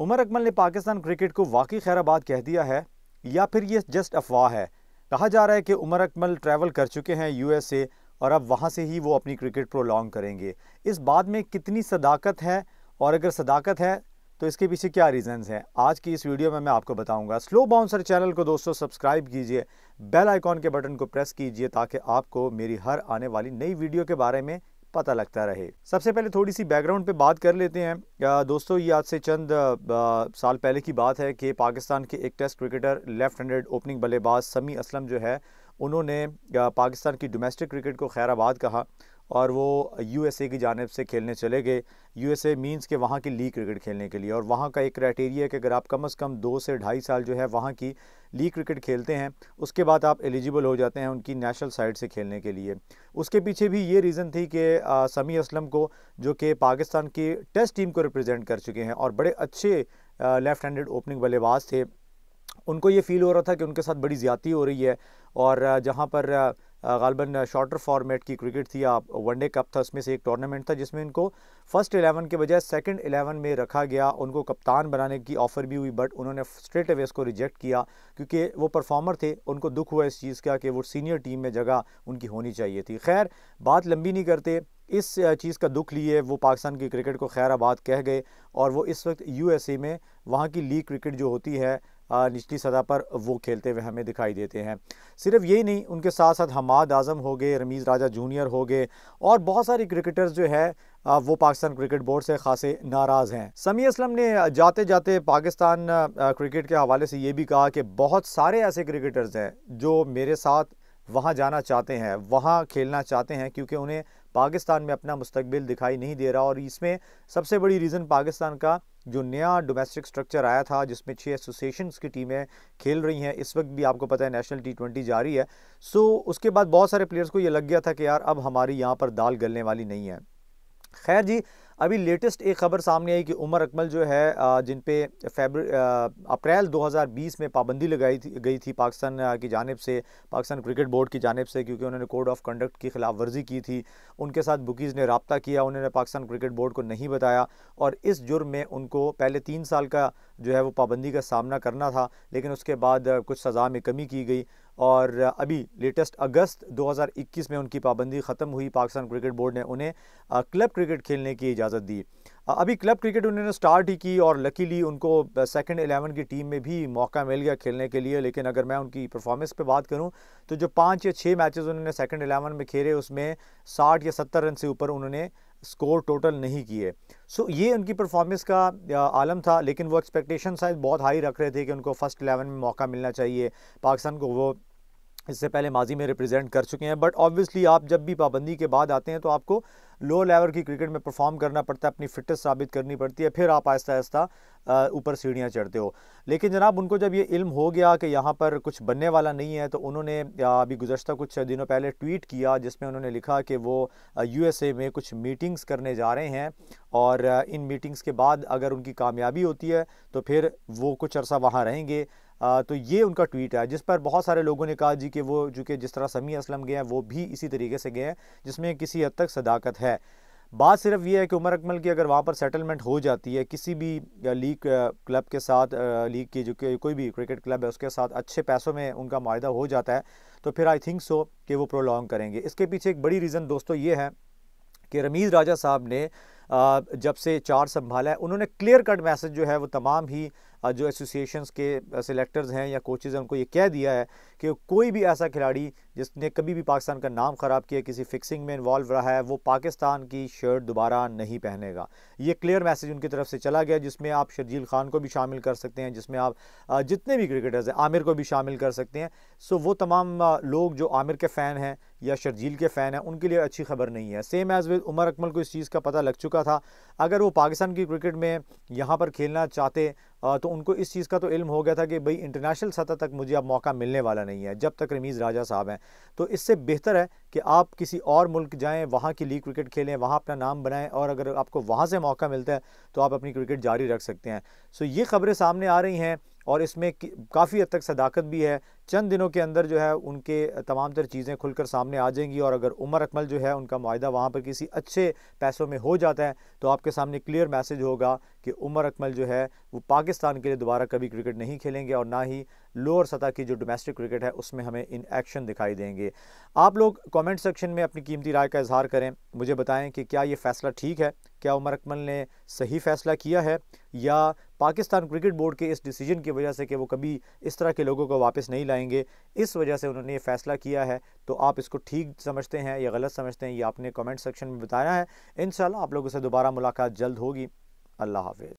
उमर अकमल ने पाकिस्तान क्रिकेट को वाकई खैराबाद कह दिया है या फिर ये जस्ट अफवाह है कहा जा रहा है कि उमर अकमल ट्रैवल कर चुके हैं यूएसए और अब वहाँ से ही वो अपनी क्रिकेट प्रोलॉन्ग करेंगे इस बात में कितनी सदाकत है और अगर सदाकत है तो इसके पीछे क्या रीजंस हैं आज की इस वीडियो में मैं आपको बताऊंगा स्लो बाउंसर चैनल को दोस्तों सब्सक्राइब कीजिए बेल आइकॉन के बटन को प्रेस कीजिए ताकि आपको मेरी हर आने वाली नई वीडियो के बारे में पता लगता रहे सबसे पहले थोड़ी सी बैकग्राउंड पे बात कर लेते हैं दोस्तों ये आज से चंद साल पहले की बात है कि पाकिस्तान के एक test cricketer left handed opening बल्लेबाज समी असलम जो है उन्होंने पाकिस्तान की डोमेस्टिक क्रिकेट को खैराबाद कहा और वो यूएसए की जानब से खेलने चले गए यूएसए मींस के वहाँ की लीग क्रिकेट खेलने के लिए और वहाँ का एक क्राइटेरिया है कि अगर आप कम अज़ कम दो से ढाई साल जो है वहाँ की लीग क्रिकेट खेलते हैं उसके बाद आप एलिजिबल हो जाते हैं उनकी नेशनल साइड से खेलने के लिए उसके पीछे भी ये रीज़न थी कि समी असलम को जो कि पाकिस्तान की टेस्ट टीम को रिप्रजेंट कर चुके हैं और बड़े अच्छे लेफ़्ट हैंडेड ओपनिंग बल्लेबाज थे उनको ये फील हो रहा था कि उनके साथ बड़ी ज़्यादी हो रही है और जहाँ पर गालबन शॉर्टर फॉर्मेट की क्रिकेट थी या वनडे कप था उसमें से एक टूर्नामेंट था जिसमें इनको फर्स्ट एलेवन के बजाय सेकंड एलेवन में रखा गया उनको कप्तान बनाने की ऑफ़र भी हुई बट उन्होंने स्ट्रेट अवे इसको रिजेक्ट किया क्योंकि वो परफॉर्मर थे उनको दुख हुआ इस चीज़ का कि वो सीनियर टीम में जगह उनकी होनी चाहिए थी खैर बात लंबी नहीं करते इस चीज़ का दुख लिए वो पाकिस्तान की क्रिकेट को आबाद कह गए और वो इस वक्त यू में वहाँ की लीग क्रिकेट जो होती है निचली सतह पर वो खेलते हुए हमें दिखाई देते हैं सिर्फ यही नहीं उनके साथ साथ हमाद आज़म हो गए रमीज़ राजा जूनियर हो गए और बहुत सारे क्रिकेटर्स जो है वो पाकिस्तान क्रिकेट बोर्ड से खासे नाराज़ हैं समी असलम ने जाते जाते पाकिस्तान क्रिकेट के हवाले से ये भी कहा कि बहुत सारे ऐसे क्रिकेटर्स हैं जो मेरे साथ वहाँ जाना चाहते हैं वहाँ खेलना चाहते हैं क्योंकि उन्हें पाकिस्तान में अपना मुस्तबिल दिखाई नहीं दे रहा और इसमें सबसे बड़ी रीज़न पाकिस्तान का जो नया डोमेस्टिक स्ट्रक्चर आया था जिसमें छः एसोसिएशन की टीमें खेल रही हैं इस वक्त भी आपको पता है नेशनल टी ट्वेंटी जारी है सो उसके बाद बहुत सारे प्लेयर्स को ये लग गया था कि यार अब हमारी यहाँ पर दाल गलने वाली नहीं है खैर जी अभी लेटेस्ट एक खबर सामने आई कि उमर अकमल जो है जिन पे फेबर अप्रैल 2020 में पाबंदी लगाई थी गई थी पाकिस्तान की जानब से पाकिस्तान क्रिकेट बोर्ड की जानब से क्योंकि उन्होंने कोड ऑफ कंडक्ट की खिलाफ वर्जी की थी उनके साथ बुकीज़ ने रबता किया उन्होंने पाकिस्तान क्रिकेट बोर्ड को नहीं बताया और इस जुर्म में उनको पहले तीन साल का जो है वो पाबंदी का सामना करना था लेकिन उसके बाद कुछ सज़ा में कमी की गई और अभी लेटेस्ट अगस्त 2021 में उनकी पाबंदी ख़त्म हुई पाकिस्तान क्रिकेट बोर्ड ने उन्हें क्लब क्रिकेट खेलने की इजाज़त दी अभी क्लब क्रिकेट उन्होंने स्टार्ट ही की और लकीली उनको सेकंड एलेवन की टीम में भी मौका मिल गया खेलने के लिए लेकिन अगर मैं उनकी परफॉर्मेंस पे बात करूं तो जो पाँच या छः मैचेस उन्होंने सेकंड एलेवन में खेले उसमें साठ या सत्तर रन से ऊपर उन्होंने स्कोर टोटल नहीं किए सो so, ये उनकी परफॉर्मेंस का आलम था लेकिन वो एक्सपेक्टेशन शायद बहुत हाई रख रहे थे कि उनको फर्स्ट एलेवन में मौका मिलना चाहिए पाकिस्तान को वो इससे पहले माजी में रिप्रेजेंट कर चुके हैं बट ऑब्वियसली आप जब भी पाबंदी के बाद आते हैं तो आपको लो लेवल की क्रिकेट में परफॉर्म करना पड़ता है अपनी फिटनेस साबित करनी पड़ती है फिर आप आहिस्ता आहिस्ता ऊपर सीढ़ियाँ चढ़ते हो लेकिन जनाब उनको जब ये इल्म हो गया कि यहाँ पर कुछ बनने वाला नहीं है तो उन्होंने अभी गुजशत कुछ दिनों पहले ट्वीट किया जिसमें उन्होंने लिखा कि वो यू में कुछ मीटिंग्स करने जा रहे हैं और इन मीटिंग्स के बाद अगर उनकी कामयाबी होती है तो फिर वो कुछ अर्सा वहाँ रहेंगे तो ये उनका ट्वीट है जिस पर बहुत सारे लोगों ने कहा जी कि वो जो कि जिस तरह समी असलम गए हैं वो भी इसी तरीके से गए हैं जिसमें किसी हद तक सदाकत है बात सिर्फ ये है कि उमर अकमल की अगर वहाँ पर सेटलमेंट हो जाती है किसी भी लीग क्लब के साथ लीग की जो कि कोई भी क्रिकेट क्लब है उसके साथ अच्छे पैसों में उनका माह हो जाता है तो फिर आई थिंक सो कि वो प्रोलॉन्ग करेंगे इसके पीछे एक बड़ी रीज़न दोस्तों ये है कि रमीज़ राजा साहब ने जब से चार संभाला है उन्होंने क्लियर कट मैसेज जो है वो तमाम ही जो एसोसिएशन के सिलेक्टर्स uh, हैं या कोचेज़ हैं उनको ये कह दिया है कि कोई भी ऐसा खिलाड़ी जिसने कभी भी पाकिस्तान का नाम ख़राब किया किसी फिक्सिंग में इन्वॉल्व रहा है वो पाकिस्तान की शर्ट दोबारा नहीं पहनेगा ये क्लियर मैसेज उनकी तरफ से चला गया जिसमें आप शर्जील खान को भी शामिल कर सकते हैं जिसमें आप uh, जितने भी क्रिकेटर्स हैं आमिर को भी शामिल कर सकते हैं सो वो तमाम uh, लोग जो आमिर के फ़ैन हैं या शर्जील के फ़ैन हैं उनके लिए अच्छी खबर नहीं है same as with Umar Akmal को इस चीज़ का पता लग चुका था अगर वो पाकिस्तान की क्रिकेट में यहाँ पर खेलना चाहते तो उनको इस चीज़ का तो इल्म हो गया था कि भाई इंटरनेशनल सतह तक मुझे अब मौका मिलने वाला नहीं है जब तक रमीज़ राजा साहब हैं तो इससे बेहतर है कि आप किसी और मुल्क जाएँ वहाँ की लीग क्रिकेट खेलें वहाँ अपना नाम बनाएं और अगर आपको वहाँ से मौका मिलता है तो आप अपनी क्रिकेट जारी रख सकते हैं सो ये खबरें सामने आ रही हैं और इसमें काफ़ी हद तक सदाकत भी है चंद दिनों के अंदर जो है उनके तमाम तर चीज़ें खुलकर सामने आ जाएंगी और अगर उमर अकमल जो है उनका माहा वहाँ पर किसी अच्छे पैसों में हो जाता है तो आपके सामने क्लियर मैसेज होगा कि उमर अकमल जो है वो पाकिस्तान के लिए दोबारा कभी क्रिकेट नहीं खेलेंगे और ना ही लोअर सतह की जो डोमेस्टिक क्रिकेट है उसमें हमें इन एक्शन दिखाई देंगे आप लोग कॉमेंट सेक्शन में अपनी कीमती राय का इजहार करें मुझे बताएँ कि क्या ये फ़ैसला ठीक है क्या उमर अकमल ने सही फैसला किया है या पाकिस्तान क्रिकेट बोर्ड के इस डिसीजन की वजह से कि वो कभी इस तरह के लोगों को वापस नहीं लाएंगे इस वजह से उन्होंने ये फैसला किया है तो आप इसको ठीक समझते हैं या गलत समझते हैं ये आपने कमेंट सेक्शन में बताया है इन आप लोगों से दोबारा मुलाकात जल्द होगी अल्लाह हाफिज़